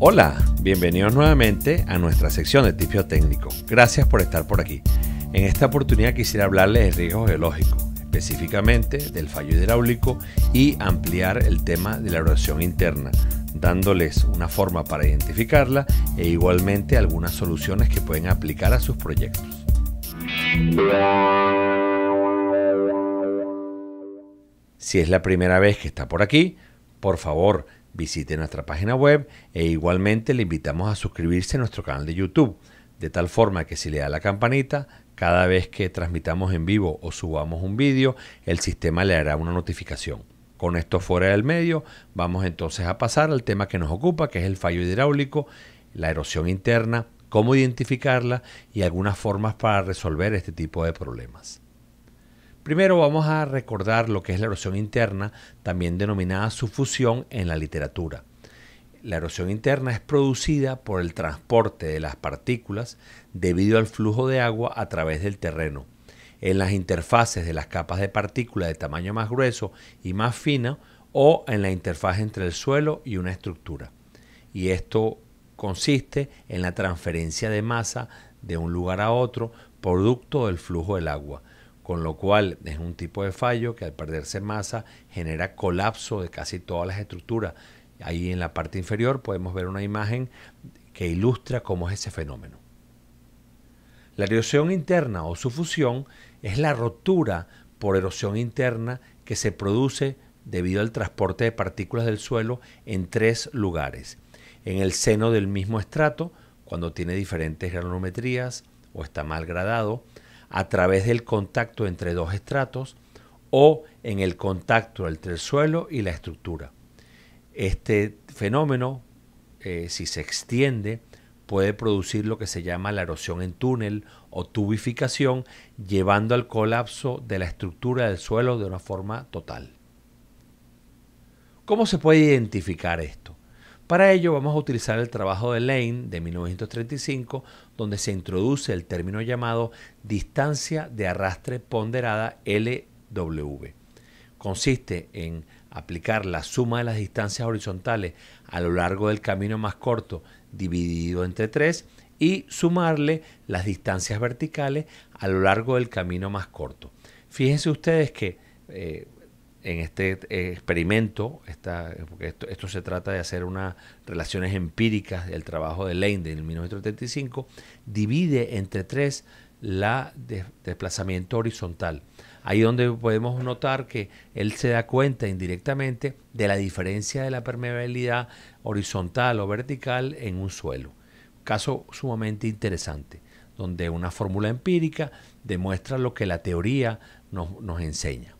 Hola, bienvenidos nuevamente a nuestra sección de tipio técnico. Gracias por estar por aquí. En esta oportunidad quisiera hablarles de riesgo geológico, específicamente del fallo hidráulico y ampliar el tema de la erosión interna, dándoles una forma para identificarla e igualmente algunas soluciones que pueden aplicar a sus proyectos. Si es la primera vez que está por aquí, por favor, visite nuestra página web e igualmente le invitamos a suscribirse a nuestro canal de YouTube, de tal forma que si le da la campanita, cada vez que transmitamos en vivo o subamos un vídeo, el sistema le hará una notificación. Con esto fuera del medio, vamos entonces a pasar al tema que nos ocupa, que es el fallo hidráulico, la erosión interna, cómo identificarla y algunas formas para resolver este tipo de problemas. Primero vamos a recordar lo que es la erosión interna, también denominada sufusión en la literatura. La erosión interna es producida por el transporte de las partículas debido al flujo de agua a través del terreno. En las interfaces de las capas de partículas de tamaño más grueso y más fino o en la interfaz entre el suelo y una estructura. Y esto consiste en la transferencia de masa de un lugar a otro producto del flujo del agua con lo cual es un tipo de fallo que al perderse masa genera colapso de casi todas las estructuras. Ahí en la parte inferior podemos ver una imagen que ilustra cómo es ese fenómeno. La erosión interna o su fusión es la rotura por erosión interna que se produce debido al transporte de partículas del suelo en tres lugares. En el seno del mismo estrato, cuando tiene diferentes granometrías o está mal gradado, a través del contacto entre dos estratos o en el contacto entre el suelo y la estructura. Este fenómeno, eh, si se extiende, puede producir lo que se llama la erosión en túnel o tubificación, llevando al colapso de la estructura del suelo de una forma total. ¿Cómo se puede identificar esto? Para ello vamos a utilizar el trabajo de Lane de 1935, donde se introduce el término llamado distancia de arrastre ponderada LW. Consiste en aplicar la suma de las distancias horizontales a lo largo del camino más corto dividido entre 3 y sumarle las distancias verticales a lo largo del camino más corto. Fíjense ustedes que eh, en este eh, experimento, porque esto, se trata de hacer unas relaciones empíricas del trabajo de Leinde en 1935, divide entre tres la desplazamiento horizontal. Ahí donde podemos notar que él se da cuenta indirectamente de la diferencia de la permeabilidad horizontal o vertical en un suelo. Caso sumamente interesante, donde una fórmula empírica demuestra lo que la teoría nos enseña.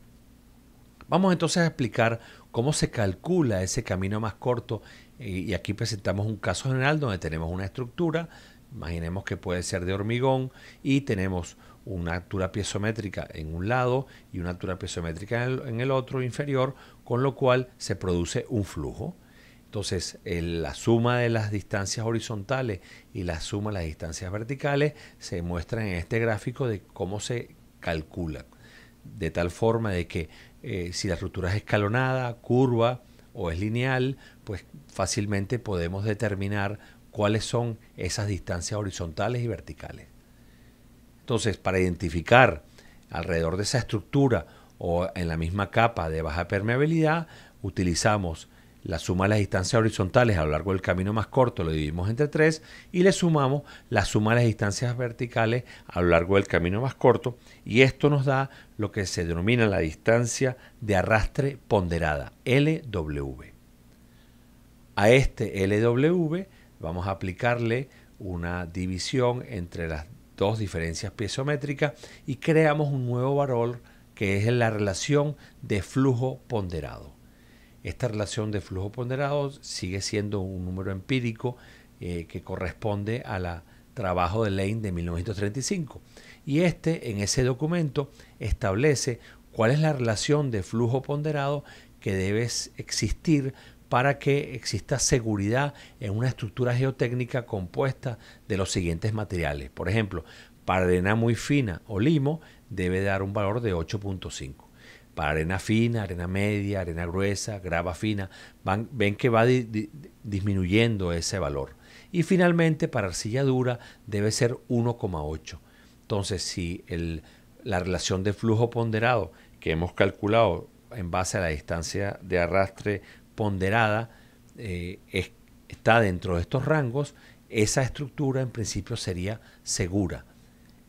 Vamos entonces a explicar cómo se calcula ese camino más corto y aquí presentamos un caso general donde tenemos una estructura, imaginemos que puede ser de hormigón y tenemos una altura piezométrica en un lado y una altura piezométrica en el, otro inferior, con lo cual se produce un flujo. Entonces, la suma de las distancias horizontales y la suma de las distancias verticales se muestran en este gráfico de cómo se calcula. De tal forma de que eh, si la ruptura es escalonada, curva o es lineal, pues fácilmente podemos determinar cuáles son esas distancias horizontales y verticales. Entonces, para identificar alrededor de esa estructura o en la misma capa de baja permeabilidad, utilizamos la suma de las distancias horizontales a lo largo del camino más corto lo dividimos entre 3 y le sumamos la suma de las distancias verticales a lo largo del camino más corto y esto nos da lo que se denomina la distancia de arrastre ponderada, LW. A este LW vamos a aplicarle una división entre las dos diferencias piezométricas y creamos un nuevo valor que es la relación de flujo ponderado. Esta relación de flujo ponderado sigue siendo un número empírico eh, que corresponde al trabajo de Lane de 1935. Y este, en ese documento, establece cuál es la relación de flujo ponderado que debe existir para que exista seguridad en una estructura geotécnica compuesta de los siguientes materiales. Por ejemplo, para arena muy fina o limo debe dar un valor de 8.5 para arena fina, arena media, arena gruesa, grava fina, ven que va disminuyendo ese valor. Y finalmente para arcilla dura debe ser 1,8. Entonces si la relación de flujo ponderado que hemos calculado en base a la distancia de arrastre ponderada eh, está dentro de estos rangos, esa estructura en principio sería segura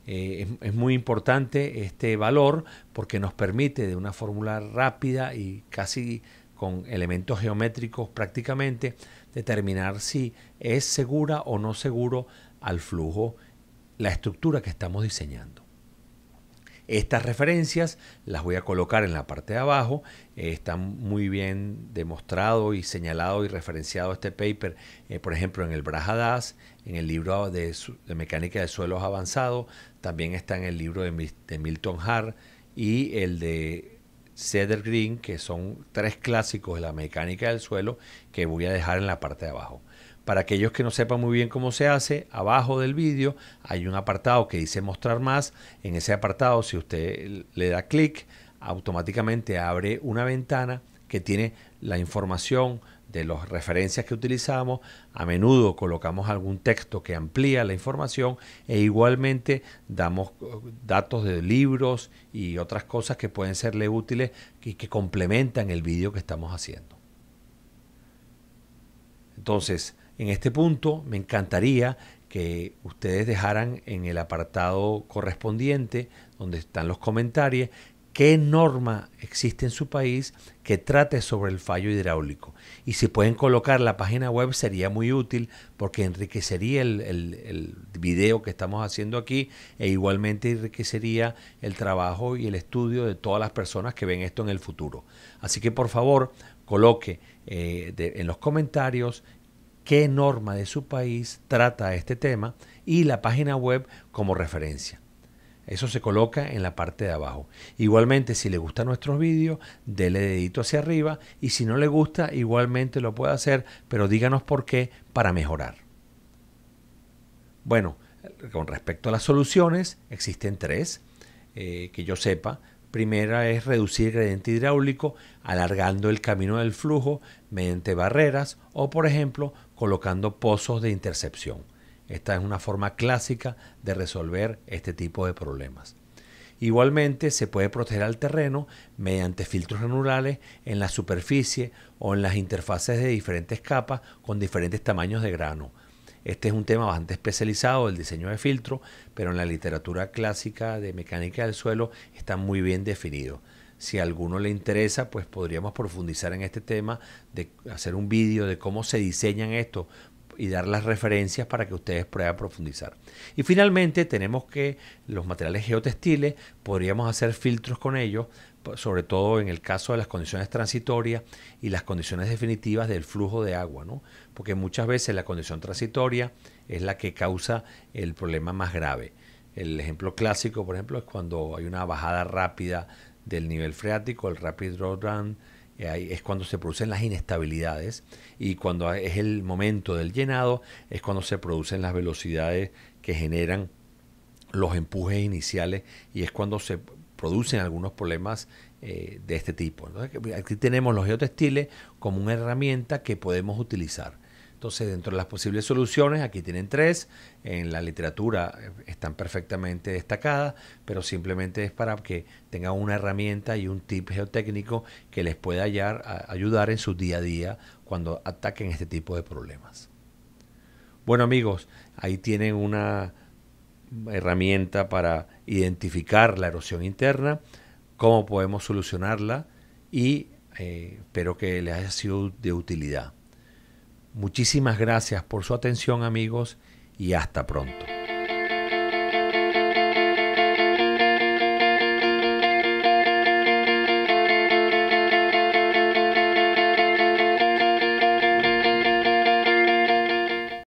eh, es, muy importante este valor porque nos permite de una fórmula rápida y casi con elementos geométricos prácticamente determinar si es segura o no seguro al flujo la estructura que estamos diseñando. Estas referencias las voy a colocar en la parte de abajo. Están eh, está muy bien demostrado y señalado y referenciado este paper, eh, por ejemplo, en el Das, en el libro de, Mecánica de Suelos Avanzado, también está en el libro de, de Milton Hart y el de Cedar Green, que son tres clásicos de la mecánica del suelo que voy a dejar en la parte de abajo. Para aquellos que no sepan muy bien cómo se hace, abajo del vídeo hay un apartado que dice mostrar más. En ese apartado, si usted le da clic, automáticamente abre una ventana que tiene la información de las referencias que utilizamos. A menudo colocamos algún texto que amplía la información e igualmente damos eh, datos de libros y otras cosas que pueden serle útiles y que complementan el vídeo que estamos haciendo. Entonces, en este punto me encantaría que ustedes dejaran en el apartado correspondiente, donde están los comentarios, qué norma existe en su país que trate sobre el fallo hidráulico. Y si pueden colocar la página web sería muy útil porque enriquecería el, video que estamos haciendo aquí e igualmente enriquecería el trabajo y el estudio de todas las personas que ven esto en el futuro. Así que por favor coloque eh, en los comentarios qué norma de su país trata este tema y la página web como referencia. Eso se coloca en la parte de abajo. Igualmente, si le gustan nuestros vídeos, dele dedito hacia arriba y si no le gusta, igualmente lo puede hacer, pero díganos por qué para mejorar. Bueno, con respecto a las soluciones, existen tres eh, que yo sepa. Primera es reducir el gradiente hidráulico alargando el camino del flujo mediante barreras o, por ejemplo, colocando pozos de intercepción. Esta es una forma clásica de resolver este tipo de problemas. Igualmente se puede proteger al terreno mediante filtros granulares en la superficie o en las interfaces de diferentes capas con diferentes tamaños de grano este es un tema bastante especializado, el diseño de filtro, pero en la literatura clásica de mecánica del suelo está muy bien definido. Si a alguno le interesa, pues podríamos profundizar en este tema, de hacer un vídeo de cómo se diseñan esto y dar las referencias para que ustedes puedan profundizar. Y finalmente tenemos que los materiales geotextiles, podríamos hacer filtros con ellos sobre todo en el caso de las condiciones transitorias y las condiciones definitivas del flujo de agua, ¿no? porque muchas veces la condición transitoria es la que causa el problema más grave. El ejemplo clásico, por ejemplo, es cuando hay una bajada rápida del nivel freático, el rapid drawdown, run, es cuando se producen las inestabilidades y cuando es el momento del llenado es cuando se producen las velocidades que generan los empujes iniciales y es cuando se producen algunos problemas eh, de este tipo. aquí tenemos los geotextiles como una herramienta que podemos utilizar. Entonces, dentro de las posibles soluciones, aquí tienen tres, en la literatura eh, están perfectamente destacadas, pero simplemente es para que tengan una herramienta y un tip geotécnico que les pueda ayudar en su día a día cuando ataquen este tipo de problemas. Bueno amigos, ahí tienen una herramienta para identificar la erosión interna, cómo podemos solucionarla y eh, espero que les haya sido de utilidad. Muchísimas gracias por su atención amigos y hasta pronto.